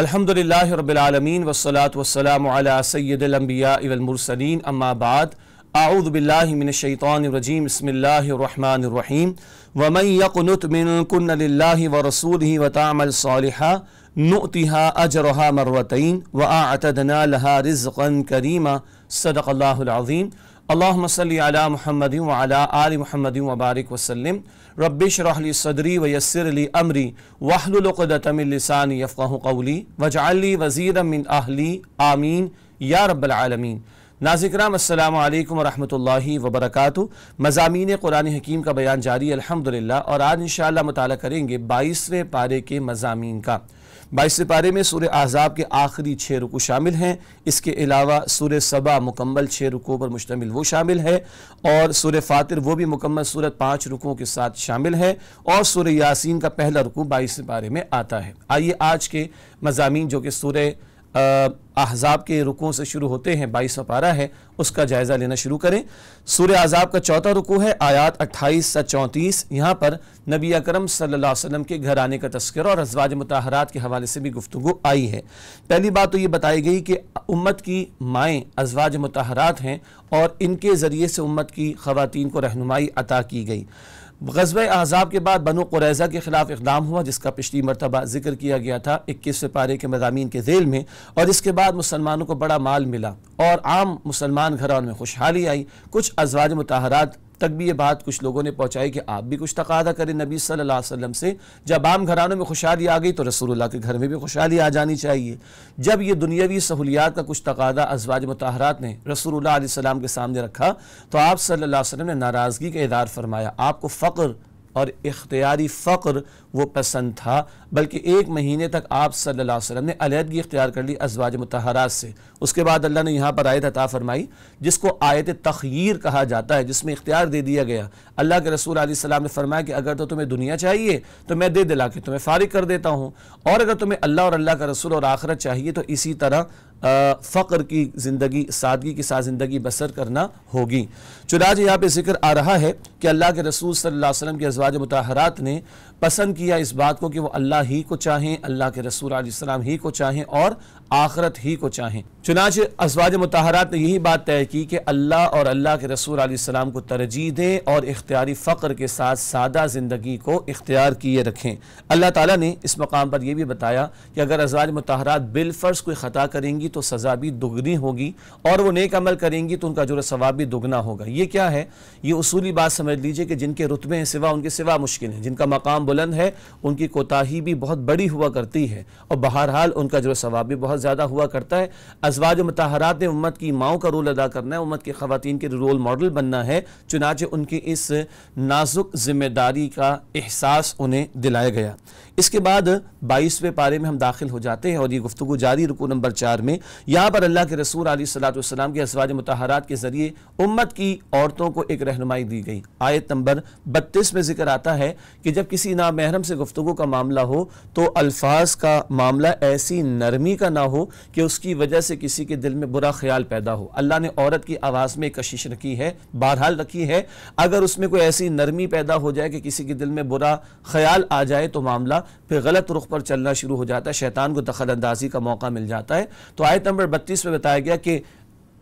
الحمدللہ رب العالمین والصلاة والسلام علی سید الانبیاء والمرسلین اما بعد اعوذ باللہ من الشیطان الرجیم بسم اللہ الرحمن الرحیم ومن یقنت منکن للہ ورسولہ وتعمل صالحا نؤتها اجرها مروتین واعتدنا لها رزقا کریما صدق اللہ العظیم اللہم صلی علی محمد وعلا آل محمد وبارک وسلم رب شرح لی صدری و یسر یفقہ قولی وجعل لی وزیرا من اہلی آمین یا رب العالمین نازکرام السلام علیکم ورحمت اللہ وبرکاتہ مضامین قرآن حکیم کا بیان جاری الحمدللہ اور آج انشاءاللہ مطالعہ کریں گے بائیسویں پارے کے مضامین کا بائیس پارے میں سورہ احزاب کے آخری چھ رکو شامل ہیں اس کے علاوہ سورہ صبا مکمل چھ رکو پر مشتمل وہ شامل ہے اور سورہ فاتر وہ بھی مکمل صورت پانچ رکو کے ساتھ شامل ہے اور سورہ یاسین کا پہلا رکو بائیس پارے میں آتا ہے آئیے آج کے مضامین جو کہ سورہ احزاب کے رکوں سے شروع ہوتے ہیں بائیس و پارہ ہے اس کا جائزہ لینا شروع کریں سورہ احزاب کا چوتھا رکو ہے آیات اٹھائیس سے چونتیس یہاں پر نبی اکرم صلی اللہ علیہ وسلم کے گھر آنے کا تذکر اور ازواج متحرات کے حوالے سے بھی گفتگو آئی ہے پہلی بات تو یہ بتائی گئی کہ امت کی مائیں ازواج متحرات ہیں اور ان کے ذریعے سے امت کی خواتین کو رہنمائی عطا کی گئی غزوہ احضاب کے بعد بنو قریضہ کے خلاف اقدام ہوا جس کا پچھلی مرتبہ ذکر کیا گیا تھا اکیسویں پارے کے مضامین کے ذیل میں اور اس کے بعد مسلمانوں کو بڑا مال ملا اور عام مسلمان گھران میں خوشحالی آئی کچھ ازواج متحرات تک بھی یہ بات کچھ لوگوں نے پہنچائی کہ آپ بھی کچھ تقاضہ کریں نبی صلی اللہ علیہ وسلم سے جب عام گھرانوں میں خوشحالی آ گئی تو رسول اللہ کے گھر میں بھی خوشحالی آ جانی چاہیے جب یہ دنیاوی سہولیات کا کچھ تقاضہ ازواج متحرات نے رسول اللہ علیہ السلام کے سامنے رکھا تو آپ صلی اللہ علیہ وسلم نے ناراضگی کے ادار فرمایا آپ کو فقر اور اختیاری فقر وہ پسند تھا بلکہ ایک مہینے تک آپ صلی اللہ علیہ وسلم نے علیحدگی اختیار کر لی ازواج متحرات سے اس کے بعد اللہ نے یہاں پر آیت عطا فرمائی جس کو آیت تخییر کہا جاتا ہے جس میں اختیار دے دیا گیا اللہ کے رسول علیہ السلام نے فرمایا کہ اگر تو تمہیں دنیا چاہیے تو میں دے دلا کے تمہیں فارغ کر دیتا ہوں اور اگر تمہیں اللہ اور اللہ کا رسول اور آخرت چاہیے تو اسی طرح فقر کی زندگی سادگی کے ساتھ زندگی بسر کرنا ہوگی چنانچہ یہاں پہ ذکر آ رہا ہے کہ اللہ کے رسول صلی اللہ علیہ وسلم کے ازواج متحرات نے پسند کیا اس بات کو کہ وہ اللہ ہی کو چاہیں اللہ کے رسول علیہ السلام ہی کو چاہیں اور آخرت ہی کو چاہیں چنانچہ ازواج متحرات نے یہی بات طے کی کہ اللہ اور اللہ کے رسول علیہ السلام کو ترجیح دیں اور اختیاری فقر کے ساتھ سادہ زندگی کو اختیار کیے رکھیں اللہ تعالیٰ نے اس مقام پر یہ بھی بتایا کہ اگر ازواج متحرات بالفرض کوئی خطا کریں گی تو سزا بھی دگنی ہوگی اور وہ نیک عمل کریں گی تو ان کا جور و بھی دگنا ہوگا یہ کیا ہے یہ اصولی بات سمجھ لیجئے کہ جن کے رتبے ہیں سوا ان کے سوا مشکل ہیں جن کا مقام بلند ہے ان کی کوتاہی بھی بہت بڑی ہوا کرتی ہے اور بہرحال ان کا جو سواب بھی بہت زیادہ ہوا کرتا ہے ازواج و متحرات نے امت کی ماں کا رول ادا کرنا ہے امت کی خواتین کے رول موڈل بننا ہے چنانچہ ان کی اس نازک ذمہ داری کا احساس انہیں دلائے گیا اس کے بعد بائیسویں پارے میں ہم داخل ہو جاتے ہیں اور یہ گفتگو جاری رکو نمبر چار میں یہاں پر اللہ کے رسول علیہ صلاحت کے ازواج متحرات کے ذریعے امت کی عورتوں کو ایک رہنمائی دی گئی آیت نمبر بتیس میں ذکر آتا ہے کہ جب کسی نامحرم سے گفتگو کا معاملہ ہو تو الفاظ کا معاملہ ایسی نرمی کا نہ ہو کہ اس کی وجہ سے کسی کے دل میں برا خیال پیدا ہو اللہ نے عورت کی آواز میں کشش رکھی ہے بہرحال رکھی ہے اگر اس میں کوئی ایسی نرمی پیدا ہو جائے کہ کسی کے دل میں برا خیال آ جائے تو معاملہ پھر غلط رخ پر چلنا شروع ہو جاتا ہے شیطان کو دخل اندازی کا موقع مل جاتا ہے تو آیت نمبر بتیس میں بتایا گیا کہ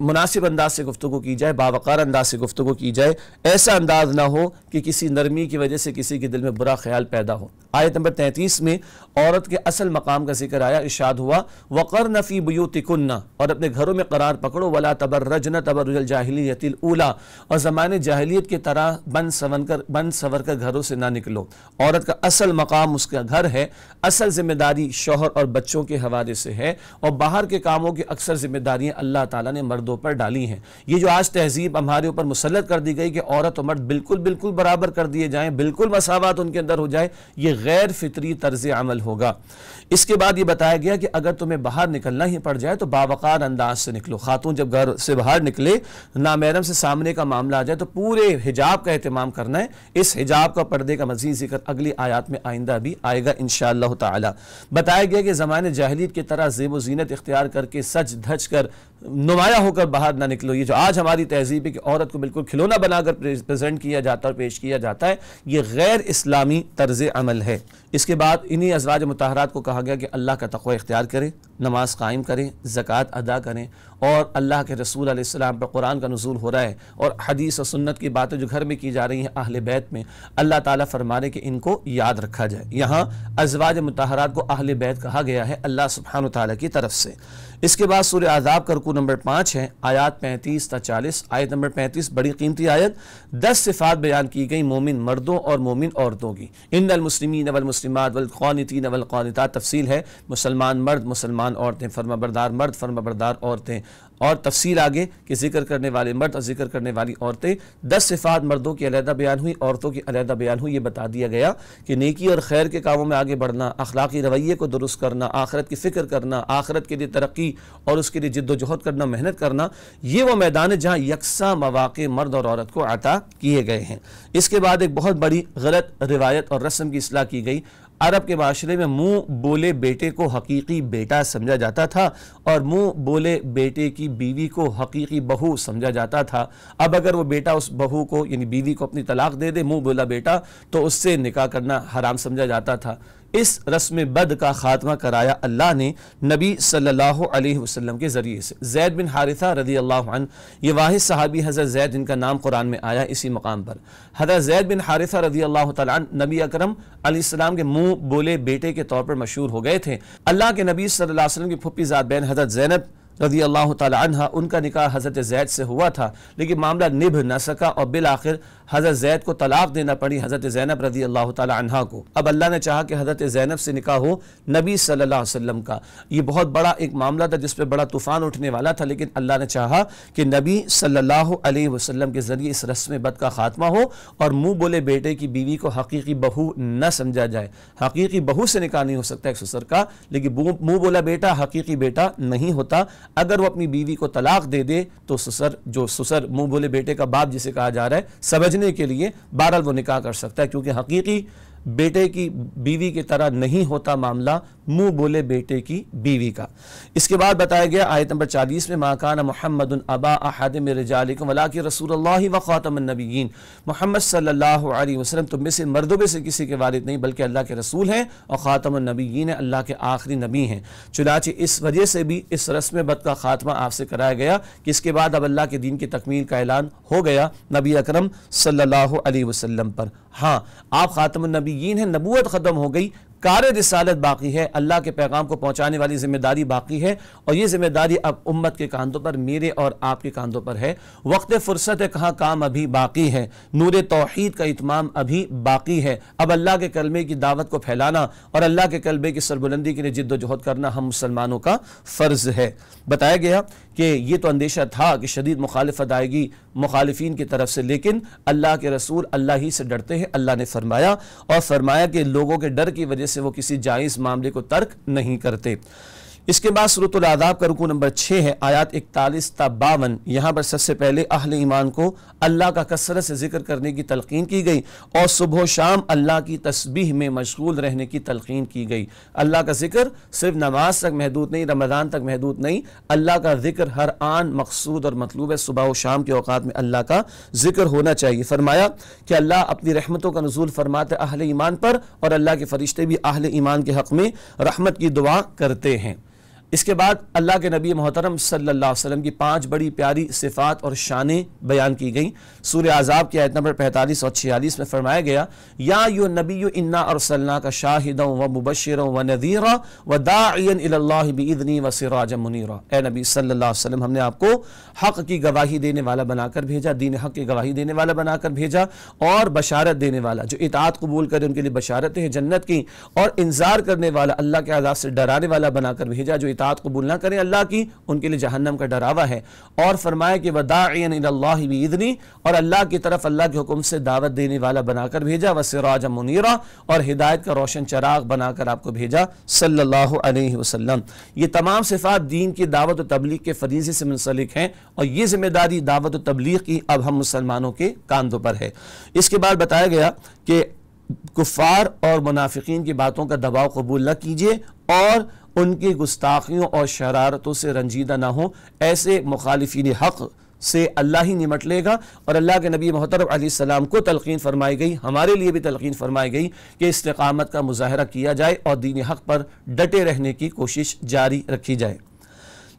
مناسب انداز سے گفتگو کی جائے باوقار انداز سے گفتگو کی جائے ایسا انداز نہ ہو کہ کسی نرمی کی وجہ سے کسی کے دل میں برا خیال پیدا ہو آیت نمبر تینتیس میں عورت کے اصل مقام کا ذکر آیا اشاد ہوا وقر نہ اور اپنے گھروں میں قرار پکڑو ولا تبر رجنا الْجَاهِلِيَتِ الْأُولَى اور زمان جاہلیت کی طرح بند سور کر کر گھروں سے نہ نکلو عورت کا اصل مقام اس کا گھر ہے اصل ذمہ داری شوہر اور بچوں کے حوالے سے ہے اور باہر کے کاموں کی اکثر ذمہ داریاں اللہ تعالیٰ نے مرد مردوں پر ڈالی ہیں یہ جو آج تہذیب ہمارے اوپر مسلط کر دی گئی کہ عورت و مرد بالکل بالکل برابر کر دیے جائیں بالکل مساوات ان کے اندر ہو جائے یہ غیر فطری طرز عمل ہوگا اس کے بعد یہ بتایا گیا کہ اگر تمہیں باہر نکلنا ہی پڑ جائے تو باوقار انداز سے نکلو خاتون جب گھر سے باہر نکلے نامیرم سے سامنے کا معاملہ آ جائے تو پورے حجاب کا اہتمام کرنا ہے اس حجاب کا پردے کا مزید ذکر اگلی آیات میں آئندہ بھی آئے گا انشاءاللہ تعالی بتایا گیا کہ زمانے جاہلیت کی طرح زیب و زینت اختیار کر کے سج دھج کر نمایاں ہو کر باہر نہ نکلو یہ جو آج ہماری تہذیب ہے کہ عورت کو بالکل کھلونا بنا کر پریزنٹ کیا جاتا ہے اور پیش کیا جاتا ہے یہ غیر اسلامی طرز عمل ہے اس کے بعد انہی ازواج متحرات کو کہا گیا کہ اللہ کا تقوی اختیار کریں نماز قائم کریں زکوٰۃ ادا کریں اور اللہ کے رسول علیہ السلام پر قرآن کا نزول ہو رہا ہے اور حدیث و سنت کی باتیں جو گھر میں کی جا رہی ہیں اہل بیت میں اللہ تعالیٰ فرمانے کہ ان کو یاد رکھا جائے یہاں ازواج متحرات کو اہل بیت کہا گیا ہے اللہ سبحانہ وتعالی کی طرف سے اس کے بعد سورہ عذاب کا رکوع نمبر پانچ ہے آیات پینتیس تا چالیس آیت نمبر پینتیس بڑی قیمتی آیت دس صفات بیان کی گئی مومن مردوں اور مومن عورتوں کی ان المسلمین والمسلمات والقانتین والقانتات تفصیل ہے مسلمان مرد مسلمان عورتیں فرما بردار مرد فرما بردار عورتیں اور تفصیل آگے کہ ذکر کرنے والے مرد اور ذکر کرنے والی عورتیں دس صفات مردوں کی علیحدہ بیان ہوئی عورتوں کی علیحدہ بیان ہوئی یہ بتا دیا گیا کہ نیکی اور خیر کے کاموں میں آگے بڑھنا اخلاقی رویے کو درست کرنا آخرت کی فکر کرنا آخرت کے لیے ترقی اور اس کے لیے جد و جہد کرنا محنت کرنا یہ وہ میدان ہے جہاں یکساں مواقع مرد اور عورت کو عطا کیے گئے ہیں اس کے بعد ایک بہت بڑی غلط روایت اور رسم کی اصلاح کی گئی عرب کے معاشرے میں منہ بولے بیٹے کو حقیقی بیٹا سمجھا جاتا تھا اور منہ بولے بیٹے کی بیوی کو حقیقی بہو سمجھا جاتا تھا اب اگر وہ بیٹا اس بہو کو یعنی بیوی کو اپنی طلاق دے دے منہ بولا بیٹا تو اس سے نکاح کرنا حرام سمجھا جاتا تھا اس رسم بد کا خاتمہ کرایا اللہ نے نبی صلی اللہ علیہ وسلم کے ذریعے سے زید بن حارثہ رضی اللہ عنہ یہ واحد صحابی حضرت زید جن کا نام قرآن میں آیا اسی مقام پر حضرت زید بن حارثہ رضی اللہ تعالیٰ عنہ نبی اکرم علیہ السلام کے منہ بولے بیٹے کے طور پر مشہور ہو گئے تھے اللہ کے نبی صلی اللہ علیہ وسلم کی پھپی ذات بین حضرت زینب رضی اللہ تعالی عنہ ان کا نکاح حضرت زید سے ہوا تھا لیکن معاملہ نبھ نہ سکا اور بالآخر حضرت زید کو طلاق دینا پڑی حضرت زینب رضی اللہ تعالی عنہ کو اب اللہ نے چاہا کہ حضرت زینب سے نکاح ہو نبی صلی اللہ علیہ وسلم کا یہ بہت بڑا ایک معاملہ تھا جس پہ بڑا طوفان اٹھنے والا تھا لیکن اللہ نے چاہا کہ نبی صلی اللہ علیہ وسلم کے ذریعے اس رسم بد کا خاتمہ ہو اور منہ بولے بیٹے کی بیوی کو حقیقی بہو نہ سمجھا جائے حقیقی بہو سے نکاح نہیں ہو سکتا ایک سسر کا لیکن منہ بولا بیٹا حقیقی بیٹا نہیں ہوتا اگر وہ اپنی بیوی کو طلاق دے دے تو سسر جو سسر منہ بولے بیٹے کا باپ جسے کہا جا رہا ہے سمجھنے کے لیے بہرحال وہ نکاح کر سکتا ہے کیونکہ حقیقی بیٹے کی بیوی کی طرح نہیں ہوتا معاملہ منہ بولے بیٹے کی بیوی کا اس کے بعد بتایا گیا آیت نمبر چالیس میں ماکانا محمد الباء میرا کے رسول اللہ و خاتم النبیین محمد صلی اللہ علیہ وسلم تم میں سے مردوں میں سے کسی کے والد نہیں بلکہ اللہ کے رسول ہیں اور خاتم النبیین اللہ کے آخری نبی ہیں چنانچہ اس وجہ سے بھی اس رسم بد کا خاتمہ آپ سے کرایا گیا کہ اس کے بعد اب اللہ کے دین کی تکمیل کا اعلان ہو گیا نبی اکرم صلی اللہ علیہ وسلم پر ہاں آپ خاتم النبیین ہیں نبوت ختم ہو گئی کار رسالت باقی ہے اللہ کے پیغام کو پہنچانے والی ذمہ داری باقی ہے اور یہ ذمہ داری اب امت کے کاندوں پر میرے اور آپ کے کاندوں پر ہے وقت فرصت ہے کہاں کام ابھی باقی ہے نور توحید کا اتمام ابھی باقی ہے اب اللہ کے کلمے کی دعوت کو پھیلانا اور اللہ کے کلمے کی سربلندی کے لیے جد و جہد کرنا ہم مسلمانوں کا فرض ہے بتایا گیا کہ یہ تو اندیشہ تھا کہ شدید مخالفت آئے گی مخالفین کی طرف سے لیکن اللہ کے رسول اللہ ہی سے ڈرتے ہیں اللہ نے فرمایا اور فرمایا کہ لوگوں کے ڈر کی وجہ سے وہ کسی جائز معاملے کو ترک نہیں کرتے اس کے بعد صورت العذاب کا رکو نمبر چھ ہے آیات اکتالیس تا باون یہاں پر سب سے پہلے اہل ایمان کو اللہ کا کثرت سے ذکر کرنے کی تلقین کی گئی اور صبح و شام اللہ کی تسبیح میں مشغول رہنے کی تلقین کی گئی اللہ کا ذکر صرف نماز تک محدود نہیں رمضان تک محدود نہیں اللہ کا ذکر ہر آن مقصود اور مطلوب ہے صبح و شام کے اوقات میں اللہ کا ذکر ہونا چاہیے فرمایا کہ اللہ اپنی رحمتوں کا نزول فرماتا ہے اہل ایمان پر اور اللہ کے فرشتے بھی اہل ایمان کے حق میں رحمت کی دعا کرتے ہیں اس کے بعد اللہ کے نبی محترم صلی اللہ علیہ وسلم کی پانچ بڑی پیاری صفات اور شانیں بیان کی گئیں سورہ عذاب کی آیت نمبر پینتالیس اور 46 میں فرمایا گیا یا یو نبی ارسلنا کا شاہدوں صلی اللہ علیہ وسلم ہم نے آپ کو حق کی گواہی دینے والا بنا کر بھیجا دین حق کی گواہی دینے والا بنا کر بھیجا اور بشارت دینے والا جو اطاعت قبول کرے ان کے لیے بشارتیں جنت کی اور انذار کرنے والا اللہ کے عذاب سے ڈرانے والا بنا کر بھیجا جو اطاعت قبول نہ کریں اللہ کی ان کے لئے جہنم کا ڈراوہ ہے اور فرمایا کہ وَدَاعِيًا إِلَى اللَّهِ بِإِذْنِ اور اللہ کی طرف اللہ کی حکم سے دعوت دینے والا بنا کر بھیجا وَسِرَاجَ مُنِيرَ اور ہدایت کا روشن چراغ بنا کر آپ کو بھیجا صلی اللہ علیہ وسلم یہ تمام صفات دین کی دعوت و تبلیغ کے فریضے سے منسلک ہیں اور یہ ذمہ داری دعوت و تبلیغ کی اب ہم مسلمانوں کے کاندوں پر ہے اس کے بعد بتایا گیا کہ کفار اور منافقین کی باتوں کا دباؤ قبول نہ کیجئے اور ان کی گستاخیوں اور شرارتوں سے رنجیدہ نہ ہوں ایسے مخالفین حق سے اللہ ہی نمٹ لے گا اور اللہ کے نبی محترم علیہ السلام کو تلقین فرمائی گئی ہمارے لیے بھی تلقین فرمائی گئی کہ استقامت کا مظاہرہ کیا جائے اور دین حق پر ڈٹے رہنے کی کوشش جاری رکھی جائے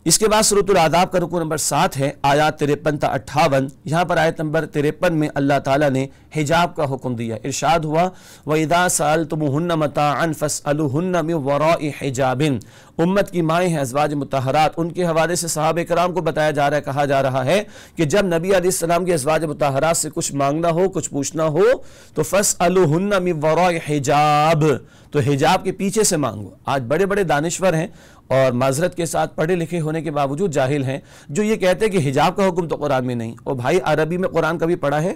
اس کے بعد صورت العذاب کا رکو نمبر سات ہے آیات تریپن تا اٹھاون یہاں پر آیت نمبر تریپن میں اللہ تعالیٰ نے حجاب کا حکم دیا ارشاد ہوا وَإِذَا سَأَلْتُمُهُنَّ مَتَاعًا فَاسْأَلُهُنَّ مِن وَرَائِ حِجَابٍ امت کی مائیں ہیں ازواج متحرات ان کے حوالے سے صحابہ اکرام کو بتایا جا رہا ہے کہا جا رہا ہے کہ جب نبی علیہ السلام کی ازواج متحرات سے کچھ مانگنا ہو کچھ پوچھنا ہو تو فَاسْأَلُهُنَّ مِن وَرَائِ حِجَاب تو حجاب کے پیچھے سے مانگو آج بڑے بڑے دانشور ہیں اور معذرت کے ساتھ پڑھے لکھے ہونے کے باوجود جاہل ہیں جو یہ کہتے ہیں کہ حجاب کا حکم تو قرآن میں نہیں اور بھائی عربی میں قرآن کبھی پڑھا ہے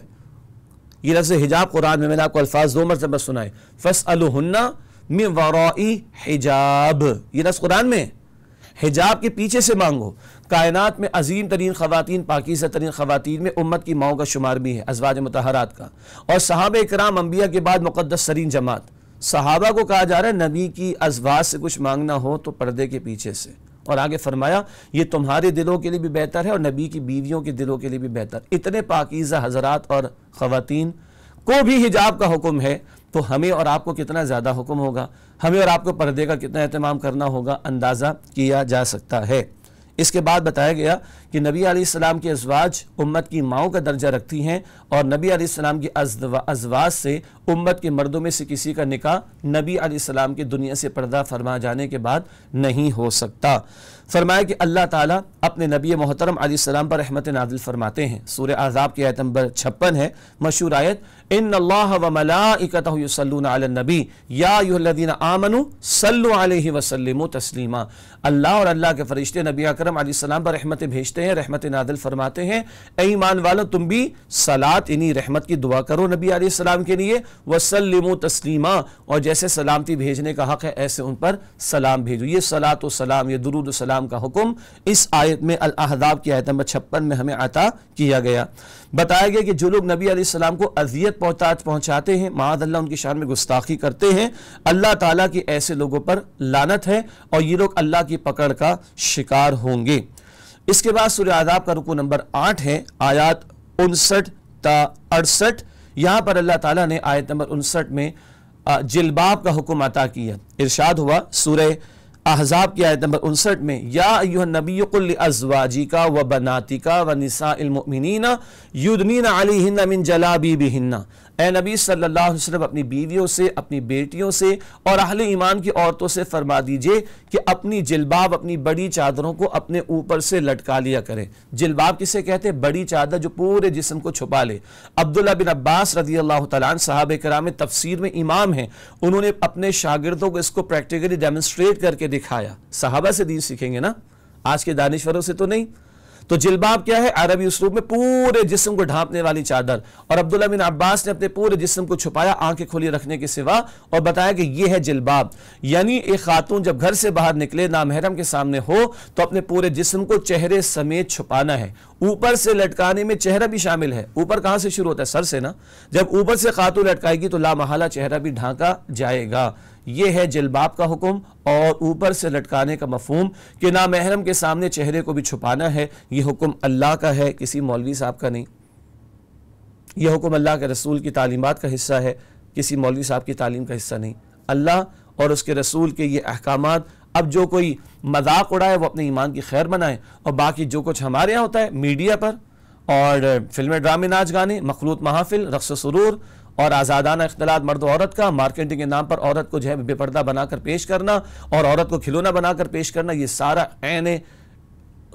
یہ لفظ حجاب قرآن میں میں نے آپ کو الفاظ دو مرتبہ سنائے حجاب یہ لفظ قرآن میں حجاب کے پیچھے سے مانگو کائنات میں عظیم ترین خواتین پاکیزہ ترین خواتین میں امت کی ماؤں کا شمار بھی ہے ازواج متحرات کا اور صحابہ اکرام انبیاء کے بعد مقدس ترین جماعت صحابہ کو کہا جا رہا ہے نبی کی ازواج سے کچھ مانگنا ہو تو پردے کے پیچھے سے اور آگے فرمایا یہ تمہارے دلوں کے لیے بھی بہتر ہے اور نبی کی بیویوں کے دلوں کے لیے بھی بہتر اتنے پاکیزہ حضرات اور خواتین کو بھی حجاب کا حکم ہے تو ہمیں اور آپ کو کتنا زیادہ حکم ہوگا ہمیں اور آپ کو پردے کا کتنا اہتمام کرنا ہوگا اندازہ کیا جا سکتا ہے اس کے بعد بتایا گیا کہ نبی علیہ السلام کے ازواج امت کی ماؤں کا درجہ رکھتی ہیں اور نبی علیہ السلام کی ازواج سے امت کے مردوں میں سے کسی کا نکاح نبی علیہ السلام کی دنیا سے پردہ فرما جانے کے بعد نہیں ہو سکتا فرمایا کہ اللہ تعالیٰ اپنے نبی محترم علیہ السلام پر رحمت نازل فرماتے ہیں سورہ عذاب کی آیت نمبر چھپن ہے مشہور آیت ان اللہ و ملائکتہ یسلون علی النبی یا ایوہ الذین آمنوا سلو علیہ وسلموا تسلیما اللہ اور اللہ کے فرشتے نبی اکرم علیہ السلام پر رحمتیں بھیجتے ہیں رحمت نادل فرماتے ہیں اے ایمان والوں تم بھی صلاة انہی یعنی رحمت کی دعا کرو نبی علیہ السلام کے لیے وسلموا تسلیما اور جیسے سلامتی بھیجنے کا حق ہے ایسے ان پر سلام بھیجو یہ صلاة و سلام یہ درود و سلام کا حکم اس آیت میں الاحذاب کی آیت نمبر 56 میں ہمیں عطا کیا گیا بتایا گیا کہ جو لوگ نبی علیہ السلام کو ازیت پہنچاتے ہیں معاذ اللہ ان کی شان میں گستاخی کرتے ہیں اللہ تعالیٰ کی ایسے لوگوں پر لانت ہے اور یہ لوگ اللہ کی پکڑ کا شکار ہوں گے اس کے بعد سورہ آداب کا رکو نمبر آٹھ ہے آیات انسٹھ تا اڑسٹھ یہاں پر اللہ تعالیٰ نے آیت نمبر انسٹھ میں جلباب کا حکم عطا کیا ارشاد ہوا سوریہ احزاب انسٹھ میں یا ایوہ نبیق قل ازواجی کا و بناتی کا و نساء المؤمنین یدنین علیہن من جلابی بہنہ اے نبی صلی اللہ علیہ وسلم اپنی بیویوں سے اپنی بیٹیوں سے اور اہل ایمان کی عورتوں سے فرما دیجئے کہ اپنی جلباب اپنی بڑی چادروں کو اپنے اوپر سے لٹکا لیا کریں جلباب کسے کہتے ہیں بڑی چادر جو پورے جسم کو چھپا لے عبداللہ بن عباس رضی اللہ تعالیٰ صحابہ کرام تفسیر میں امام ہیں انہوں نے اپنے شاگردوں کو اس کو پریکٹیکلی ڈیمنسٹریٹ کر کے دکھایا صحابہ سے دین سیکھیں گے نا آج کے دانشوروں سے تو نہیں تو جلباب کیا ہے عربی اسلوب میں پورے جسم کو ڈھانپنے والی چادر اور عبداللہ بن عباس نے اپنے پورے جسم کو چھپایا آنکھیں رکھنے کے سوا اور بتایا کہ یہ ہے جلباب یعنی ایک خاتون جب گھر سے باہر نکلے نامحرم کے سامنے ہو تو اپنے پورے جسم کو چہرے سمیت چھپانا ہے اوپر سے لٹکانے میں چہرہ بھی شامل ہے اوپر کہاں سے شروع ہوتا ہے سر سے نا جب اوپر سے خاتون لٹکائے گی تو محالہ چہرہ بھی ڈھانکا جائے گا یہ ہے جلباب کا حکم اور اوپر سے لٹکانے کا مفہوم کہ نامحرم محرم کے سامنے چہرے کو بھی چھپانا ہے یہ حکم اللہ کا ہے کسی مولوی صاحب کا نہیں یہ حکم اللہ کے رسول کی تعلیمات کا حصہ ہے کسی مولوی صاحب کی تعلیم کا حصہ نہیں اللہ اور اس کے رسول کے یہ احکامات اب جو کوئی مذاق اڑائے وہ اپنے ایمان کی خیر بنائے اور باقی جو کچھ ہمارے ہوتا ہے میڈیا پر اور فلم ڈرامے ناچ گانے مخلوط محافل رقص و سرور اور آزادانہ اختلاط مرد و عورت کا مارکیٹنگ کے نام پر عورت کو جہاں بے پردہ بنا کر پیش کرنا اور عورت کو کھلونا بنا کر پیش کرنا یہ سارا عین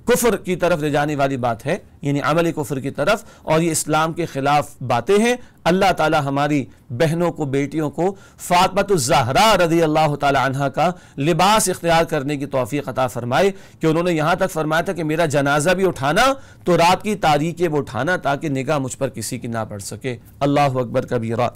کفر کی طرف لے جانے والی بات ہے یعنی عمل کفر کی طرف اور یہ اسلام کے خلاف باتیں ہیں اللہ تعالی ہماری بہنوں کو بیٹیوں کو فاطمت الزہرہ رضی اللہ تعالی عنہ کا لباس اختیار کرنے کی توفیق عطا فرمائے کہ انہوں نے یہاں تک فرمایا تھا کہ میرا جنازہ بھی اٹھانا تو رات کی تاریخیں وہ اٹھانا تاکہ نگاہ مجھ پر کسی کی نہ پڑ سکے اللہ اکبر کبیرہ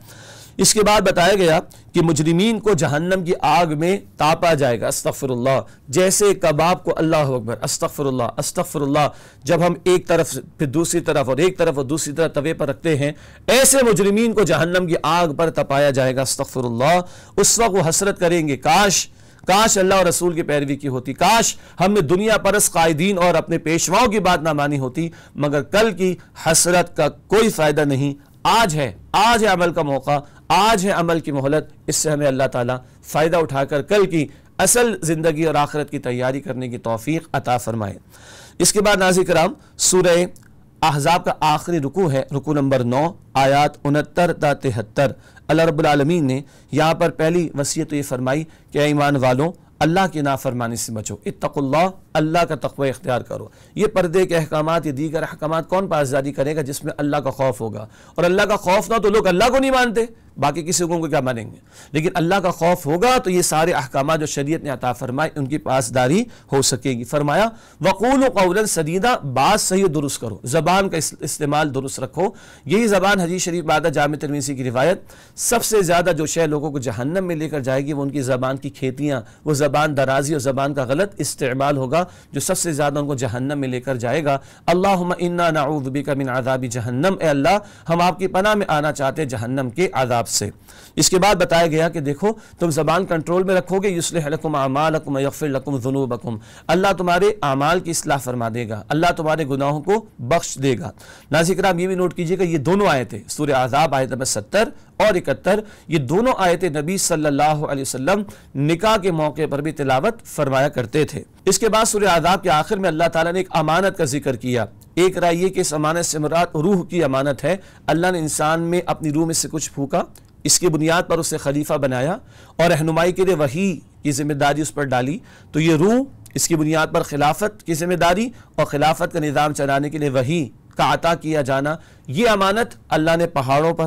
اس کے بعد بتایا گیا کہ مجرمین کو جہنم کی آگ میں تاپا جائے گا استغفر اللہ جیسے کباب کو اللہ استغفر اللہ استغفر اللہ جب ہم ایک طرف پھر دوسری طرف اور ایک طرف اور دوسری طرف توے پر رکھتے ہیں ایسے مجرمین کو جہنم کی آگ پر تپایا جائے گا استغفر اللہ اس وقت وہ حسرت کریں گے کاش کاش اللہ اور رسول کی پیروی کی ہوتی کاش ہم نے دنیا پرس قائدین اور اپنے پیشواؤں کی بات نہ مانی ہوتی مگر کل کی حسرت کا کوئی فائدہ نہیں آج ہے آج ہے عمل کا موقع آج ہے عمل کی مہلت اس سے ہمیں اللہ تعالیٰ فائدہ اٹھا کر کل کی اصل زندگی اور آخرت کی تیاری کرنے کی توفیق عطا فرمائے اس کے بعد ناظر کرام سورہ احزاب کا آخری رکو ہے رکو نمبر نو آیات انہتر تا تہتر اللہ رب العالمین نے یہاں پر پہلی وسیعت تو یہ فرمائی کہ اے ایمان والوں اللہ کی نافرمانی سے بچو اتق اللہ اللہ کا تقوی اختیار کرو یہ پردے کے احکامات یہ دیگر احکامات کون پاسداری کرے گا جس میں اللہ کا خوف ہوگا اور اللہ کا خوف نہ تو لوگ اللہ کو نہیں مانتے باقی حکم کو کیا مانیں گے لیکن اللہ کا خوف ہوگا تو یہ سارے احکامات جو شریعت نے عطا فرمائے ان کی پاسداری ہو سکے گی فرمایا وقول و قول سدیدہ بعض سے درست کرو زبان کا استعمال درست رکھو یہی زبان حجی شریف بادہ جامع ترمیسی کی روایت سب سے زیادہ جو شہر لوگوں کو جہنم میں لے کر جائے گی وہ ان کی زبان کی کھیتیاں وہ زبان درازی اور زبان کا غلط استعمال ہوگا جو سب سے زیادہ ان کو جہنم میں لے کر جائے گا اللہ انای جہنم اے اللہ ہم آپ کی پناہ میں آنا چاہتے جہنم کے عذاب عذاب سے اس کے بعد بتایا گیا کہ دیکھو تم زبان کنٹرول میں رکھو گے یسلح لکم اعمالکم یغفر لکم ذنوبکم اللہ تمہارے اعمال کی اصلاح فرما دے گا اللہ تمہارے گناہوں کو بخش دے گا ناظرین کرام یہ بھی نوٹ کیجئے کہ یہ دونوں آیتیں سورہ عذاب آیت نمبر ستر اور اکتر یہ دونوں آیت نبی صلی اللہ علیہ وسلم نکاح کے موقع پر بھی تلاوت فرمایا کرتے تھے اس کے بعد سورہ عذاب کے آخر میں اللہ تعالیٰ نے ایک امانت کا ذکر کیا ایک رائے یہ کہ اس امانت سے مراد روح کی امانت ہے اللہ نے انسان میں اپنی روح میں سے کچھ پھوکا اس کے بنیاد پر اسے خلیفہ بنایا اور رہنمائی کے لیے وہی کی ذمہ داری اس پر ڈالی تو یہ روح اس کی بنیاد پر خلافت کی ذمہ داری اور خلافت کا نظام چلانے کے لیے وہی کا عطا کیا جانا یہ امانت اللہ نے پہاڑوں پر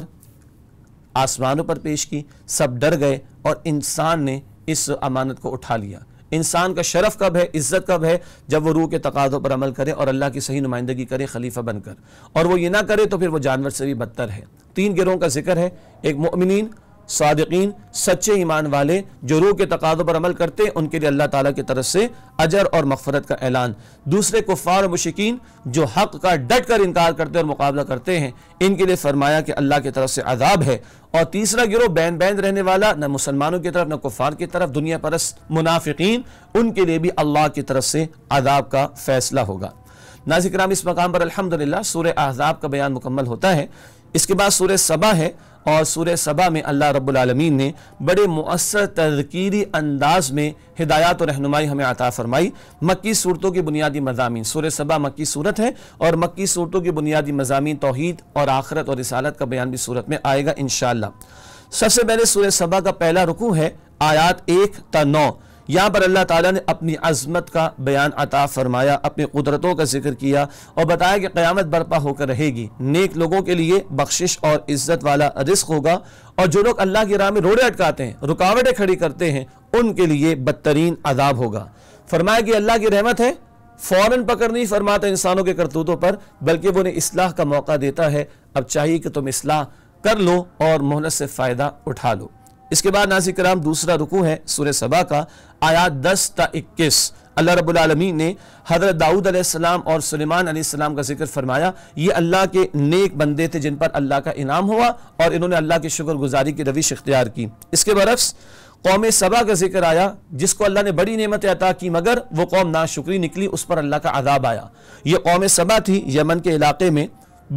آسمانوں پر پیش کی سب ڈر گئے اور انسان نے اس امانت کو اٹھا لیا انسان کا شرف کب ہے عزت کب ہے جب وہ روح کے تقاضوں پر عمل کرے اور اللہ کی صحیح نمائندگی کرے خلیفہ بن کر اور وہ یہ نہ کرے تو پھر وہ جانور سے بھی بدتر ہے تین گروہوں کا ذکر ہے ایک مؤمنین صادقین سچے ایمان والے جو روح کے تقاضوں پر عمل کرتے ان کے لیے اللہ تعالیٰ کی طرف سے اجر اور مغفرت کا اعلان دوسرے کفار و مشکین جو حق کا ڈٹ کر انکار کرتے اور مقابلہ کرتے ہیں ان کے لیے فرمایا کہ اللہ کی طرف سے عذاب ہے اور تیسرا گروہ بین بین رہنے والا نہ مسلمانوں کی طرف نہ کفار کی طرف دنیا پرست منافقین ان کے لیے بھی اللہ کی طرف سے عذاب کا فیصلہ ہوگا ناظر کرام اس مقام پر الحمدللہ سورہ سور کا بیان مکمل ہوتا ہے اس کے بعد سورہ سبا ہے اور سورہ سبا میں اللہ رب العالمین نے بڑے مؤثر تذکیری انداز میں ہدایات اور رہنمائی ہمیں عطا فرمائی مکی صورتوں کی بنیادی مضامین سورہ سبا مکی صورت ہے اور مکی صورتوں کی بنیادی مضامین توحید اور آخرت اور رسالت کا بیان بھی صورت میں آئے گا انشاءاللہ سب سے پہلے سورہ سبا کا پہلا رکوع ہے آیات ایک تا نو یہاں پر اللہ تعالیٰ نے اپنی عظمت کا بیان عطا فرمایا اپنی قدرتوں کا ذکر کیا اور بتایا کہ قیامت برپا ہو کر رہے گی نیک لوگوں کے لیے بخشش اور عزت والا رزق ہوگا اور جو لوگ اللہ کی راہ میں روڑے اٹکاتے ہیں رکاوٹیں کھڑی کرتے ہیں ان کے لیے بدترین عذاب ہوگا فرمایا کہ اللہ کی رحمت ہے فوراً پکڑ نہیں فرماتا انسانوں کے کرتوتوں پر بلکہ وہ انہیں اصلاح کا موقع دیتا ہے اب چاہیے کہ تم اصلاح کر لو اور محنت سے فائدہ اٹھا لو اس کے بعد ناظرین کرام دوسرا رکو ہے سورہ سبا کا آیات دس تا اکیس اللہ رب العالمین نے حضرت دعود علیہ السلام اور سلیمان علیہ السلام کا ذکر فرمایا یہ اللہ کے نیک بندے تھے جن پر اللہ کا انعام ہوا اور انہوں نے اللہ کی شکر گزاری کی رویش اختیار کی اس کے برعکس قوم سبا کا ذکر آیا جس کو اللہ نے بڑی نعمتیں عطا کی مگر وہ قوم ناشکری نکلی اس پر اللہ کا عذاب آیا یہ قوم سبا تھی یمن کے علاقے میں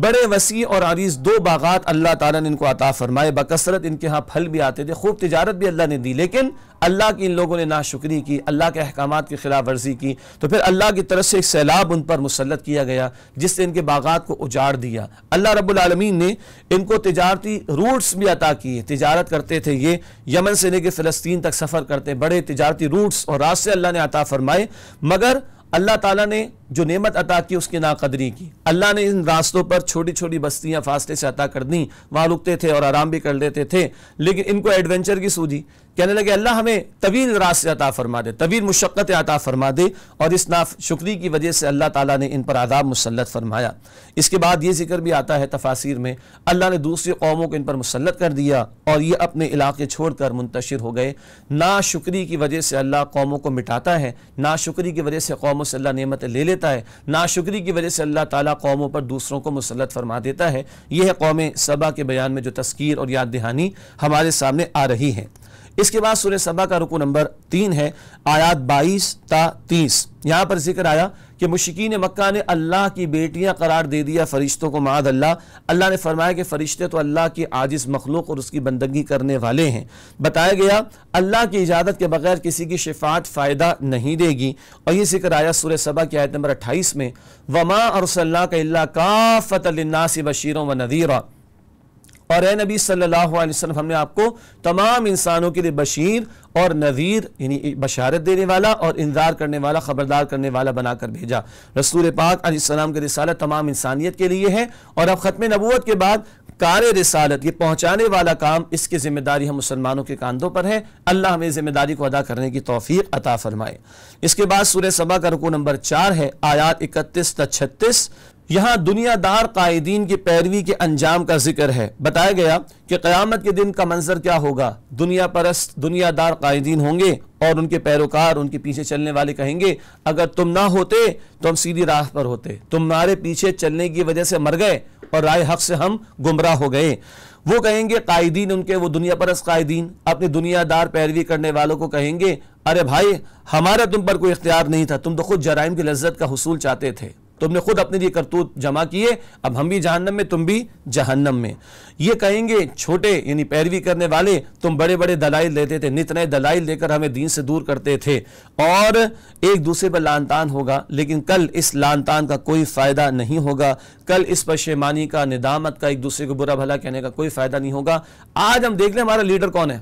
بڑے وسیع اور عریض دو باغات اللہ تعالیٰ نے ان کو عطا فرمائے بکثرت ان کے ہاں پھل بھی آتے تھے خوب تجارت بھی اللہ نے دی لیکن اللہ کی ان لوگوں نے ناشکری کی اللہ کے احکامات کی خلاف ورزی کی تو پھر اللہ کی طرف سے ایک سیلاب ان پر مسلط کیا گیا جس نے ان کے باغات کو اجاڑ دیا اللہ رب العالمین نے ان کو تجارتی روٹس بھی عطا کیے تجارت کرتے تھے یہ یمن سے لے کے فلسطین تک سفر کرتے بڑے تجارتی روٹس اور راستے اللہ نے عطا فرمائے مگر اللہ تعالیٰ نے جو نعمت عطا کی اس کی ناقدری کی اللہ نے ان راستوں پر چھوٹی چھوٹی بستیاں فاصلے سے عطا کر دیں وہاں رکتے تھے اور آرام بھی کر لیتے تھے لیکن ان کو ایڈونچر کی سوجی کہنے لگے اللہ ہمیں طویل راستے عطا فرما دے طویل مشقت عطا فرما دے اور اس ناشکری شکری کی وجہ سے اللہ تعالیٰ نے ان پر عذاب مسلط فرمایا اس کے بعد یہ ذکر بھی آتا ہے تفاصیر میں اللہ نے دوسری قوموں کو ان پر مسلط کر دیا اور یہ اپنے علاقے چھوڑ کر منتشر ہو گئے ناشکری کی وجہ سے اللہ قوموں کو مٹاتا ہے ناشکری کی وجہ سے قوموں سے اللہ نعمت لے لیتا دیتا ہے ناشکری کی وجہ سے اللہ تعالیٰ قوموں پر دوسروں کو مسلط فرما دیتا ہے یہ ہے قوم سبا کے بیان میں جو تذکیر اور یاد دہانی ہمارے سامنے آ رہی ہے اس کے بعد سورہ سبا کا رکو نمبر تین ہے آیات بائیس تا تیس یہاں پر ذکر آیا کہ مشکین مکہ نے اللہ کی بیٹیاں قرار دے دیا فرشتوں کو معاد اللہ اللہ نے فرمایا کہ فرشتے تو اللہ کی عاجز مخلوق اور اس کی بندگی کرنے والے ہیں بتایا گیا اللہ کی اجازت کے بغیر کسی کی شفاعت فائدہ نہیں دے گی اور یہ ذکر آیا سور سبا کی آیت نمبر اٹھائیس میں وَمَا أَرْسَلْنَاكَ إِلَّا اللہ کا اللہ وَنَذِيرًا و اور اے نبی صلی اللہ علیہ وسلم ہم نے آپ کو تمام انسانوں کے لئے بشیر اور نذیر یعنی بشارت دینے والا اور انذار کرنے والا خبردار کرنے والا بنا کر بھیجا رسول پاک علیہ السلام کے رسالہ تمام انسانیت کے لئے ہے اور اب ختم نبوت کے بعد کار رسالت یہ پہنچانے والا کام اس کے ذمہ داری ہم مسلمانوں کے کاندوں پر ہیں اللہ ہمیں ذمہ داری کو ادا کرنے کی توفیق عطا فرمائے اس کے بعد سورہ سبا کا رکو نمبر چار ہے آیات اکتیس تا چھتیس یہاں دنیا دار قائدین کی پیروی کے انجام کا ذکر ہے بتایا گیا کہ قیامت کے دن کا منظر کیا ہوگا دنیا پرست دنیا دار قائدین ہوں گے اور ان کے پیروکار ان کے پیچھے چلنے والے کہیں گے اگر تم نہ ہوتے تو ہم سیدھی راہ پر ہوتے تم پیچھے چلنے کی وجہ سے مر گئے اور رائے حق سے ہم گمراہ ہو گئے وہ کہیں گے قائدین ان کے وہ دنیا پرست قائدین اپنی دنیا دار پیروی کرنے والوں کو کہیں گے ارے بھائی ہمارا تم پر کوئی اختیار نہیں تھا تم تو خود جرائم کی لذت کا حصول چاہتے تھے تم نے خود اپنے لیے کرتوت جمع کیے اب ہم بھی جہنم میں تم بھی جہنم میں یہ کہیں گے چھوٹے یعنی پیروی کرنے والے تم بڑے بڑے دلائل لیتے تھے نت نئے دلائل لے کر ہمیں دین سے دور کرتے تھے اور ایک دوسرے پر لانتان ہوگا لیکن کل اس لانتان کا کوئی فائدہ نہیں ہوگا کل اس پر شیمانی کا ندامت کا ایک دوسرے کو برا بھلا کہنے کا کوئی فائدہ نہیں ہوگا آج ہم دیکھ لیں ہمارا لیڈر کون ہے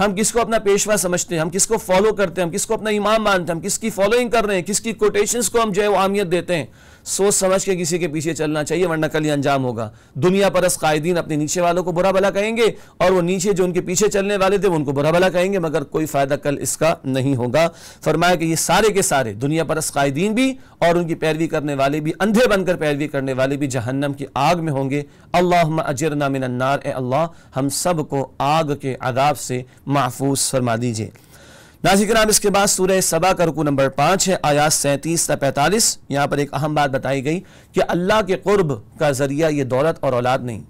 ہم کس کو اپنا پیشوا سمجھتے ہیں ہم کس کو فالو کرتے ہیں ہم کس کو اپنا امام مانتے ہیں ہم کس کی فالوئنگ کر رہے ہیں کس کی کوٹیشنز کو ہم ہے وہ اہمیت دیتے ہیں سوچ سمجھ کے کسی کے پیچھے چلنا چاہیے ورنہ کل یہ انجام ہوگا دنیا پرس قائدین اپنے نیچے والوں کو برا بھلا کہیں گے اور وہ نیچے جو ان کے پیچھے چلنے والے تھے وہ ان کو برا بلا کہیں گے مگر کوئی فائدہ کل اس کا نہیں ہوگا فرمایا کہ یہ سارے کے سارے دنیا اس قائدین بھی اور ان کی پیروی کرنے والے بھی اندھے بن کر پیروی کرنے والے بھی جہنم کی آگ میں ہوں گے اللہ النار اے اللہ ہم سب کو آگ کے عذاب سے محفوظ فرما دیجیے ناظرین کرام اس کے بعد سورہ سبا کا رکو نمبر پانچ ہے آیات سینتیس تا پینتالیس یہاں پر ایک اہم بات بتائی گئی کہ اللہ کے قرب کا ذریعہ یہ دولت اور اولاد نہیں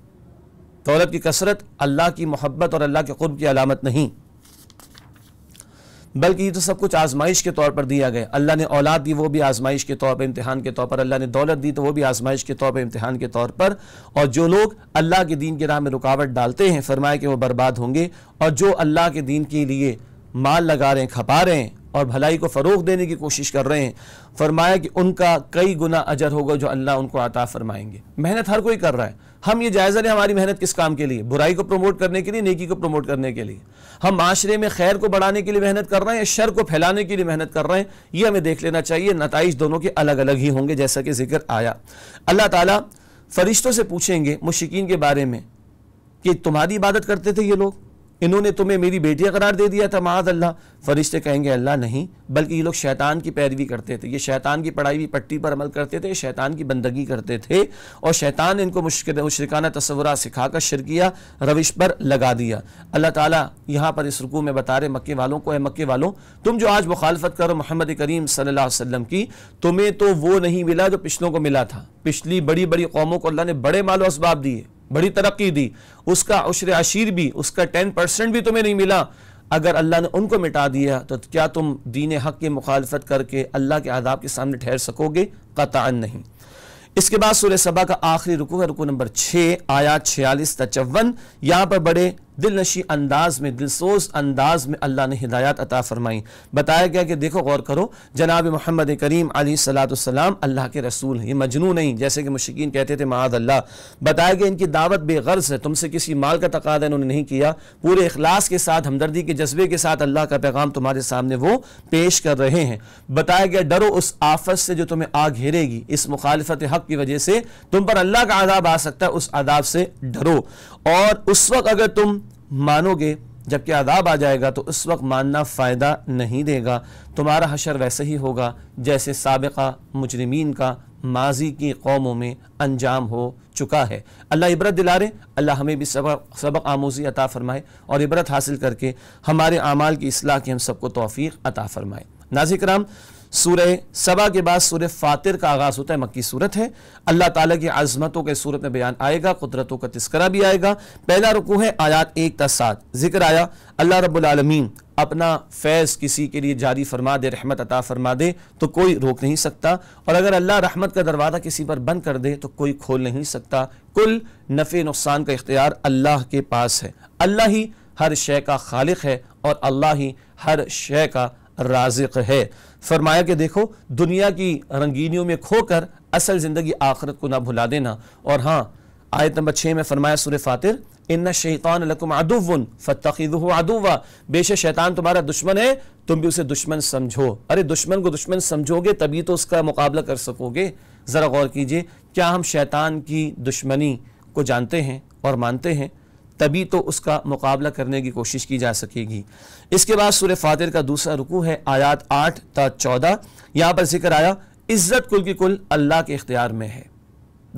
دولت کی کثرت اللہ کی محبت اور اللہ کے قرب کی علامت نہیں بلکہ یہ تو سب کچھ آزمائش کے طور پر دیا گیا اللہ نے اولاد دی وہ بھی آزمائش کے طور پر امتحان کے طور پر اللہ نے دولت دی تو وہ بھی آزمائش کے طور پر امتحان کے طور پر اور جو لوگ اللہ کے دین کے راہ میں رکاوٹ ڈالتے ہیں فرمائے کہ وہ برباد ہوں گے اور جو اللہ کے دین کے لیے مال لگا رہے ہیں کھپا رہے ہیں اور بھلائی کو فروغ دینے کی کوشش کر رہے ہیں فرمایا کہ ان کا کئی گنا اجر ہوگا جو اللہ ان کو عطا فرمائیں گے محنت ہر کوئی کر رہا ہے ہم یہ جائزہ لیں ہماری محنت کس کام کے لیے برائی کو پروموٹ کرنے کے لیے نیکی کو پروموٹ کرنے کے لیے ہم معاشرے میں خیر کو بڑھانے کے لیے محنت کر رہے ہیں شر کو پھیلانے کے لیے محنت کر رہے ہیں یہ ہمیں دیکھ لینا چاہیے نتائج دونوں کے الگ الگ ہی ہوں گے جیسا کہ ذکر آیا اللہ تعالیٰ فرشتوں سے پوچھیں گے مشکین کے بارے میں کہ تمہاری عبادت کرتے تھے یہ لوگ انہوں نے تمہیں میری بیٹیاں قرار دے دیا تھا معاذ اللہ فرشتے کہیں گے اللہ نہیں بلکہ یہ لوگ شیطان کی پیروی کرتے تھے یہ شیطان کی پڑھائی ہوئی پٹی پر عمل کرتے تھے شیطان کی بندگی کرتے تھے اور شیطان نے ان کو مشرکانہ تصورہ سکھا کر شرکیہ روش پر لگا دیا اللہ تعالیٰ یہاں پر اس رکوع میں بتا رہے مکے والوں کو ہے مکے والوں تم جو آج مخالفت کرو محمد کریم صلی اللہ علیہ وسلم کی تمہیں تو وہ نہیں ملا جو پچھلوں کو ملا تھا پچھلی بڑی بڑی قوموں کو اللہ نے بڑے مال و اسباب دیے بڑی ترقی دی اس کا عشر عشیر بھی اس کا ٹین پرسنٹ بھی تمہیں نہیں ملا اگر اللہ نے ان کو مٹا دیا تو کیا تم دین حق کی مخالفت کر کے اللہ کے عذاب کے سامنے ٹھہر سکو گے قطعا نہیں اس کے بعد سورہ سبا کا آخری رکو ہے رکو نمبر آیات آیا تا تچون یہاں پر بڑے دل نشی انداز میں دل سوز انداز میں اللہ نے ہدایات عطا فرمائی بتایا گیا کہ دیکھو غور کرو جناب محمد کریم علی صلاۃ السلام اللہ کے رسول ہیں یہ مجنو نہیں جیسے کہ مشکین کہتے تھے معاذ اللہ بتایا گیا ان کی دعوت بے غرض ہے تم سے کسی مال کا تقاضا انہوں نے نہیں کیا پورے اخلاص کے ساتھ ہمدردی کے جذبے کے ساتھ اللہ کا پیغام تمہارے سامنے وہ پیش کر رہے ہیں بتایا گیا ڈرو اس آفت سے جو تمہیں آ گھیرے گی اس مخالفت حق کی وجہ سے تم پر اللہ کا عذاب آ سکتا ہے اس عذاب سے ڈرو اور اس وقت اگر تم مانو گے جبکہ عذاب آ جائے گا تو اس وقت ماننا فائدہ نہیں دے گا تمہارا حشر ویسے ہی ہوگا جیسے سابقہ مجرمین کا ماضی کی قوموں میں انجام ہو چکا ہے اللہ عبرت دلا رہے اللہ ہمیں بھی سبق سبق آموزی عطا فرمائے اور عبرت حاصل کر کے ہمارے اعمال کی اصلاح کے ہم سب کو توفیق عطا فرمائے ناظر کرام سورہ سبا کے بعد سورہ فاطر کا آغاز ہوتا ہے مکی صورت ہے اللہ تعالیٰ کی عظمتوں کے صورت میں بیان آئے گا قدرتوں کا تذکرہ بھی آئے گا پہلا رکو ہے آیات ایک تا سات ذکر آیا اللہ رب العالمین اپنا فیض کسی کے لیے جاری فرما دے رحمت عطا فرما دے تو کوئی روک نہیں سکتا اور اگر اللہ رحمت کا دروازہ کسی پر بند کر دے تو کوئی کھول نہیں سکتا کل نفع نقصان کا اختیار اللہ کے پاس ہے اللہ ہی ہر شے کا خالق ہے اور اللہ ہی ہر شے کا رازق ہے فرمایا کہ دیکھو دنیا کی رنگینیوں میں کھو کر اصل زندگی آخرت کو نہ بھلا دینا اور ہاں آیت نمبر چھے میں فرمایا سور فاتر ان الشَّيْطَانَ شیطان عَدُوٌ ادو فتقی بے شک شیطان تمہارا دشمن ہے تم بھی اسے دشمن سمجھو ارے دشمن کو دشمن سمجھو گے تبھی تو اس کا مقابلہ کر سکو گے ذرا غور کیجئے کیا ہم شیطان کی دشمنی کو جانتے ہیں اور مانتے ہیں تبھی تو اس کا مقابلہ کرنے کی کوشش کی جا سکے گی اس کے بعد سورہ فاتر کا دوسرا رکوع ہے آیات آٹھ تا چودہ یہاں پر ذکر آیا عزت کل کی کل اللہ کے اختیار میں ہے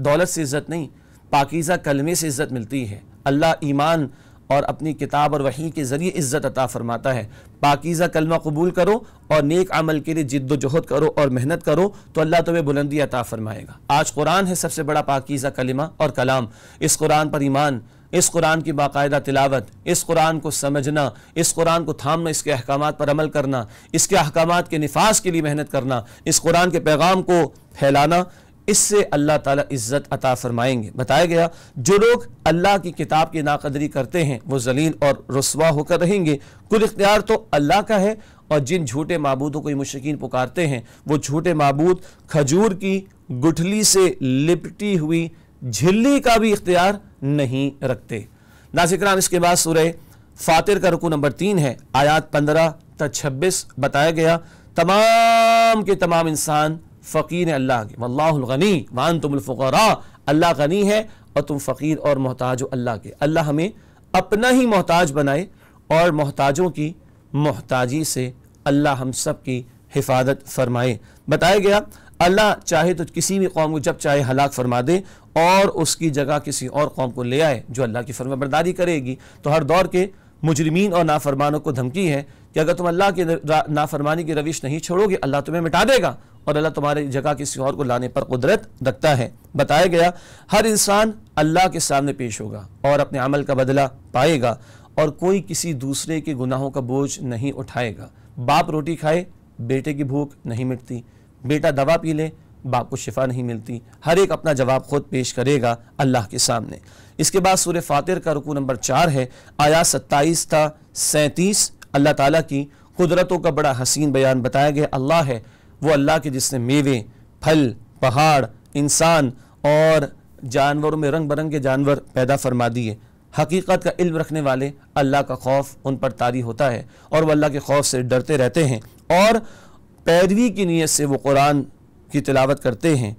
دولت سے عزت نہیں پاکیزہ کلمے سے عزت ملتی ہے اللہ ایمان اور اپنی کتاب اور وحی کے ذریعے عزت عطا فرماتا ہے پاکیزہ کلمہ قبول کرو اور نیک عمل کے لیے جد و جہد کرو اور محنت کرو تو اللہ تمہیں بلندی عطا فرمائے گا آج قرآن ہے سب سے بڑا پاکیزہ کلمہ اور کلام اس قرآن پر ایمان اس قرآن کی باقاعدہ تلاوت اس قرآن کو سمجھنا اس قرآن کو تھامنا اس کے احکامات پر عمل کرنا اس کے احکامات کے نفاذ کے لیے محنت کرنا اس قرآن کے پیغام کو پھیلانا اس سے اللہ تعالیٰ عزت عطا فرمائیں گے بتایا گیا جو لوگ اللہ کی کتاب کی ناقدری کرتے ہیں وہ زلیل اور رسوا ہو کر رہیں گے کل اختیار تو اللہ کا ہے اور جن جھوٹے معبودوں کو یہ مشرقین پکارتے ہیں وہ جھوٹے معبود کھجور کی گٹھلی سے لپٹی ہوئی جھلی کا بھی اختیار نہیں رکھتے اس کے بعد سورہ فاتر کا رکو نمبر تین ہے آیات پندرہ تا چھبیس بتایا گیا تمام تمام کے انسان فقیر ہیں اللہ کے واللہ الغنی وانتم الفقراء اللہ غنی ہے اور تم فقیر اور محتاج ہو اللہ کے اللہ ہمیں اپنا ہی محتاج بنائے اور محتاجوں کی محتاجی سے اللہ ہم سب کی حفاظت فرمائے بتایا گیا اللہ چاہے تو کسی بھی قوم کو جب چاہے ہلاک فرما دے اور اس کی جگہ کسی اور قوم کو لے آئے جو اللہ کی فرما برداری کرے گی تو ہر دور کے مجرمین اور نافرمانوں کو دھمکی ہے کہ اگر تم اللہ کے نافرمانی کی روش نہیں چھوڑو گے اللہ تمہیں مٹا دے گا اور اللہ تمہاری جگہ کسی اور کو لانے پر قدرت رکھتا ہے بتایا گیا ہر انسان اللہ کے سامنے پیش ہوگا اور اپنے عمل کا بدلہ پائے گا اور کوئی کسی دوسرے کے گناہوں کا بوجھ نہیں اٹھائے گا باپ روٹی کھائے بیٹے کی بھوک نہیں مٹتی بیٹا دوا پی لے باپ کو شفا نہیں ملتی ہر ایک اپنا جواب خود پیش کرے گا اللہ کے سامنے اس کے بعد سور فاتر کا رکو نمبر چار ہے آیا ستائیس تا سینتیس اللہ تعالیٰ کی قدرتوں کا بڑا حسین بیان بتایا گیا اللہ ہے وہ اللہ کے جس نے میوے پھل پہاڑ انسان اور جانوروں میں رنگ برنگ کے جانور پیدا فرما دیے حقیقت کا علم رکھنے والے اللہ کا خوف ان پر طاری ہوتا ہے اور وہ اللہ کے خوف سے ڈرتے رہتے ہیں اور پیروی کی نیت سے وہ قرآن کی تلاوت کرتے ہیں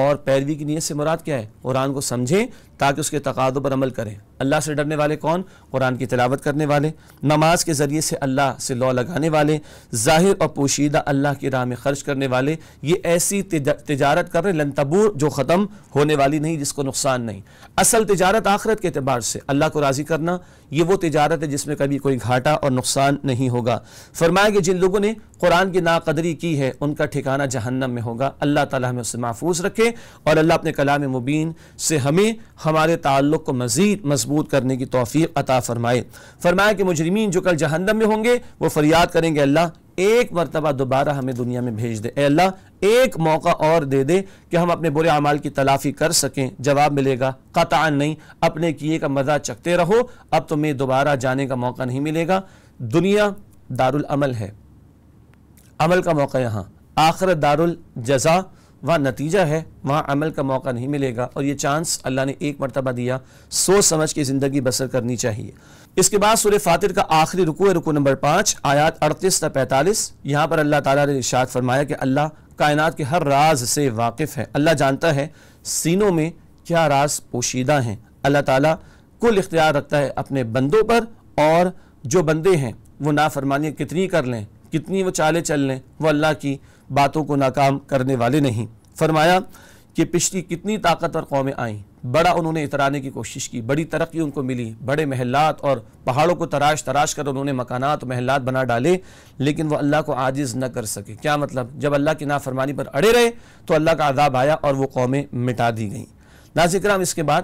اور پیروی کی نیت سے مراد کیا ہے قرآن کو سمجھیں تاکہ اس کے تقاضوں پر عمل کریں اللہ سے ڈرنے والے کون قرآن کی تلاوت کرنے والے نماز کے ذریعے سے اللہ سے لو لگانے والے ظاہر اور پوشیدہ اللہ کی راہ میں خرچ کرنے والے یہ ایسی تجارت کر رہے لن تبور جو ختم ہونے والی نہیں جس کو نقصان نہیں اصل تجارت آخرت کے اعتبار سے اللہ کو راضی کرنا یہ وہ تجارت ہے جس میں کبھی کوئی گھاٹا اور نقصان نہیں ہوگا فرمایا کہ جن لوگوں نے قرآن کی ناقدری کی ہے ان کا ٹھکانہ جہنم میں ہوگا اللہ تعالیٰ میں اسے محفوظ رکھے اور اللہ اپنے کلام مبین سے ہمیں ہمارے تعلق کو مزید مضبوط کرنے کی توفیق عطا فرمائے فرمایا کہ مجرمین جو کل جہنم میں ہوں گے وہ فریاد کریں گے اللہ ایک مرتبہ دوبارہ ہمیں دنیا میں بھیج دے اے اللہ ایک موقع اور دے دے کہ ہم اپنے برے عمال کی تلافی کر سکیں جواب ملے گا قطعا نہیں اپنے کیے کا مزہ چکتے رہو اب تمہیں دوبارہ جانے کا موقع نہیں ملے گا دنیا دارالعمل ہے عمل کا موقع یہاں آخر دار الجزا وہاں نتیجہ ہے وہاں عمل کا موقع نہیں ملے گا اور یہ چانس اللہ نے ایک مرتبہ دیا سوچ سمجھ کے زندگی بسر کرنی چاہیے اس کے بعد سورہ فاتر کا آخری رکوع ہے رکوع نمبر پانچ آیات اڑتیس تا پینتالیس یہاں پر اللہ تعالیٰ نے ارشاد فرمایا کہ اللہ کائنات کے ہر راز سے واقف ہے اللہ جانتا ہے سینوں میں کیا راز پوشیدہ ہیں اللہ تعالیٰ کل اختیار رکھتا ہے اپنے بندوں پر اور جو بندے ہیں وہ نافرمانی کتنی کر لیں کتنی وہ چالیں چل لیں وہ اللہ کی باتوں کو ناکام کرنے والے نہیں فرمایا کہ پشتی کتنی طاقت اور قومیں آئیں بڑا انہوں نے اترانے کی کوشش کی بڑی ترقی ان کو ملی بڑے محلات اور پہاڑوں کو تراش تراش کر انہوں نے مکانات محلات بنا ڈالے لیکن وہ اللہ کو عاجز نہ کر سکے کیا مطلب جب اللہ کی نافرمانی پر اڑے رہے تو اللہ کا عذاب آیا اور وہ قومیں مٹا دی گئیں ناظر کرام اس کے بعد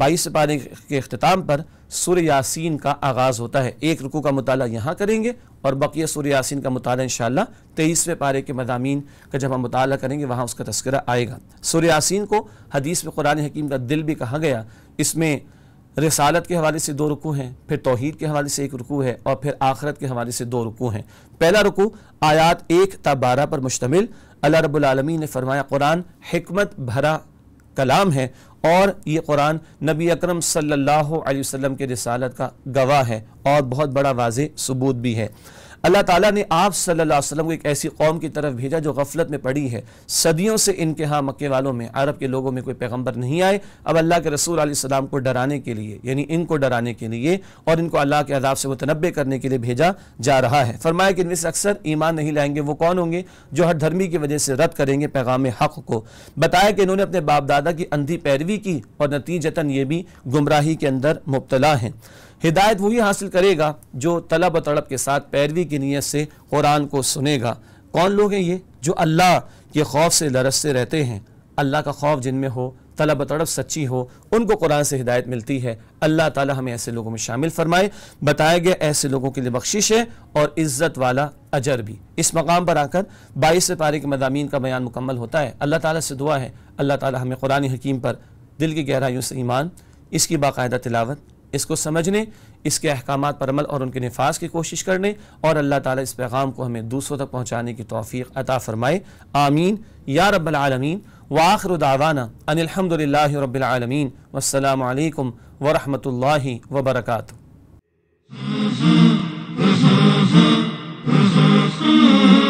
بائیس سپارے کے اختتام پر سور یاسین کا آغاز ہوتا ہے ایک رکو کا مطالعہ یہاں کریں گے اور بقیہ سور یاسین کا مطالعہ انشاءاللہ شاء پارے کے مدامین کا جب ہم مطالعہ کریں گے وہاں اس کا تذکرہ آئے گا سور یاسین کو حدیث میں قرآن حکیم کا دل بھی کہا گیا اس میں رسالت کے حوالے سے دو رکوع ہیں پھر توحید کے حوالے سے ایک رکوع ہے اور پھر آخرت کے حوالے سے دو رکوع ہیں پہلا رکوع آیات ایک تا بارہ پر مشتمل اللہ رب العالمین نے فرمایا قرآن حکمت بھرا کلام ہے اور یہ قرآن نبی اکرم صلی اللہ علیہ وسلم کے رسالت کا گواہ ہے اور بہت بڑا واضح ثبوت بھی ہے اللہ تعالیٰ نے آپ صلی اللہ علیہ وسلم کو ایک ایسی قوم کی طرف بھیجا جو غفلت میں پڑی ہے صدیوں سے ان کے ہاں مکے والوں میں عرب کے لوگوں میں کوئی پیغمبر نہیں آئے اب اللہ کے رسول علیہ السلام کو ڈرانے کے لیے یعنی ان کو ڈرانے کے لیے اور ان کو اللہ کے عذاب سے متنبع کرنے کے لیے بھیجا جا رہا ہے فرمایا کہ ان میں سے اکثر ایمان نہیں لائیں گے وہ کون ہوں گے جو ہر دھرمی کی وجہ سے رد کریں گے پیغام حق کو بتایا کہ انہوں نے اپنے باپ دادا کی اندھی پیروی کی اور نتیجتاً یہ بھی گمراہی کے اندر مبتلا ہیں ہدایت وہی حاصل کرے گا جو طلب و طلب کے ساتھ پیروی کی نیت سے قرآن کو سنے گا کون لوگ ہیں یہ جو اللہ کے خوف سے لرس سے رہتے ہیں اللہ کا خوف جن میں ہو طلب و طلب سچی ہو ان کو قرآن سے ہدایت ملتی ہے اللہ تعالی ہمیں ایسے لوگوں میں شامل فرمائے بتایا گیا ایسے لوگوں کے لیے بخشش ہے اور عزت والا اجر بھی اس مقام پر آ کر بائیس پارے کے مدامین کا بیان مکمل ہوتا ہے اللہ تعالیٰ سے دعا ہے اللہ تعالی ہمیں قرآن حکیم پر دل کی گہرائیوں سے ایمان اس کی باقاعدہ تلاوت اس کو سمجھنے اس کے احکامات پر عمل اور ان کے نفاذ کی کوشش کرنے اور اللہ تعالیٰ اس پیغام کو ہمیں دوسروں تک پہنچانے کی توفیق عطا فرمائے آمین یا رب العالمین وآخر دعوانا ان الحمدللہ رب العالمین والسلام السلام علیکم و رحمۃ اللہ hmm